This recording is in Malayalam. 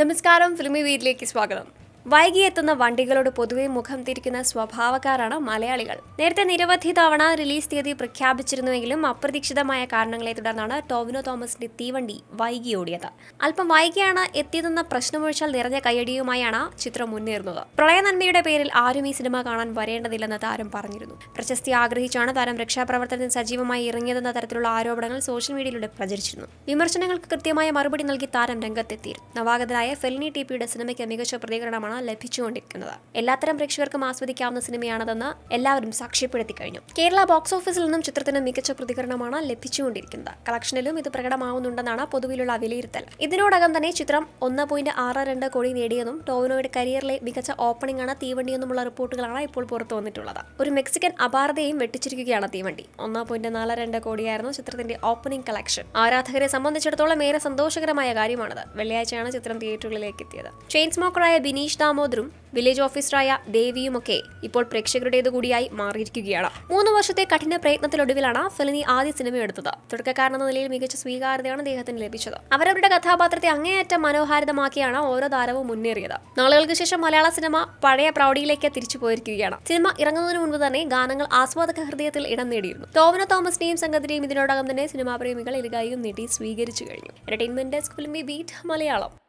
നമസ്കാരം ഫിലിമി വീട്ടിലേക്ക് സ്വാഗതം വൈകിയെത്തുന്ന വണ്ടികളോട് പൊതുവെ മുഖം തിരിക്കുന്ന സ്വഭാവക്കാരാണ് മലയാളികൾ നേരത്തെ നിരവധി തവണ റിലീസ് തീയതി പ്രഖ്യാപിച്ചിരുന്നുവെങ്കിലും അപ്രതീക്ഷിതമായ കാരണങ്ങളെ തുടർന്നാണ് ടോവിനോ തോമസിന്റെ തീവണ്ടി വൈകി ഓടിയത് അല്പം വൈകിയാണ് എത്തിയതെന്ന പ്രശ്നമൊഴിച്ചാൽ നിറഞ്ഞ കയ്യടിയുമായാണ് ചിത്രം മുന്നേറുന്നത് പ്രളയനന്മയുടെ പേരിൽ ആരും ഈ സിനിമ കാണാൻ വരേണ്ടതില്ലെന്ന് താരം പറഞ്ഞിരുന്നു പ്രശസ്തി ആഗ്രഹിച്ചാണ് താരം രക്ഷാപ്രവർത്തനത്തിൽ സജീവമായി ഇറങ്ങിയതെന്ന തരത്തിലുള്ള ആരോപണങ്ങൾ സോഷ്യൽ മീഡിയയിലൂടെ പ്രചരിച്ചിരുന്നു വിമർശനങ്ങൾക്ക് കൃത്യമായ മറുപടി നൽകി താരം രംഗത്തെത്തിയിരുന്നു നവാഗതരായ ഫെലിനി ടി പിയുടെ സിനിമയ്ക്ക് മികച്ച പ്രതികരണമാണ് ലഭിച്ചുകൊണ്ടിരിക്കുന്നത് എല്ലാത്തരം പ്രേക്ഷകർക്കും ആസ്വദിക്കാവുന്ന സിനിമയാണതെന്ന് എല്ലാവരും സാക്ഷ്യപ്പെടുത്തി കഴിഞ്ഞു കേരള ബോക്സ് ഓഫീസിൽ നിന്നും ചിത്രത്തിന് മികച്ച പ്രതികരണമാണ് ലഭിച്ചുകൊണ്ടിരിക്കുന്നത് കളക്ഷനിലും ഇത് പ്രകടമാവുന്നുണ്ടെന്നാണ് പൊതുവിലുള്ള വിലയിരുത്തൽ ഇതിനോടകം തന്നെ ചിത്രം ഒന്ന് പോയിന്റ് ആറ് രണ്ട് കോടി നേടിയെന്നും ടോവിനോയുടെ കരിയറിലെ മികച്ച ഓപ്പണിംഗ് ആണ് എന്നുമുള്ള റിപ്പോർട്ടുകളാണ് ഇപ്പോൾ പുറത്തു വന്നിട്ടുള്ളത് ഒരു മെക്സിക്കൻ അപാരതയും വെട്ടിച്ചിരിക്കുകയാണ് തീവണ്ടി ഒന്ന് പോയിന്റ് നാല് രണ്ട് കോടിയായിരുന്നു ചിത്രത്തിന്റെ ഓപ്പണിംഗ് കളക്ഷൻ ആരാധകരെ സംബന്ധിച്ചിടത്തോളം ഏറെ സന്തോഷകരമായ കാര്യമാണത് വെള്ളിയാഴ്ചയാണ് ചിത്രം തിയേറ്ററുകളിലേക്ക് എത്തിയത് ചെയിൻ സ്മോക്കറായ ബിനീഷ് ദാമോദറും വില്ലേജ് ഓഫീസറായ ദേവിയുമൊക്കെ ഇപ്പോൾ പ്രേക്ഷകരുടേത് കൂടിയായി മാറിയിരിക്കുകയാണ് മൂന്ന് വർഷത്തെ കഠിന പ്രയത്നത്തിലൊടുവിലാണ് ഫെലിനി ആദ്യ സിനിമ എടുത്തത് തുടക്കക്കാരനെന്ന നിലയിൽ മികച്ച സ്വീകാര്യതയാണ് അദ്ദേഹത്തിന് ലഭിച്ചത് അവരവരുടെ കഥാപാത്രത്തെ അങ്ങേയറ്റം മനോഹാരിതമാക്കിയാണ് ഓരോ താരവും മുന്നേറിയത് നാളുകൾക്ക് ശേഷം മലയാള സിനിമ പഴയ പ്രൗഢിയിലേക്ക് തിരിച്ചു പോയിരിക്കുകയാണ് സിനിമ ഇറങ്ങുന്നതിന് മുൻപ് തന്നെ ഗാനങ്ങൾ ആസ്വാദക ഹൃദയത്തിൽ ഇടം നേടിയിരുന്നു ടോവിനോ തോമസിനെയും സംഘത്തിനെയും ഇതിനോടകം തന്നെ സിനിമാ പ്രേമികൾ ഇരുകായും നീട്ടി സ്വീകരിച്ചു കഴിഞ്ഞു entertainment desk film beat Malayalam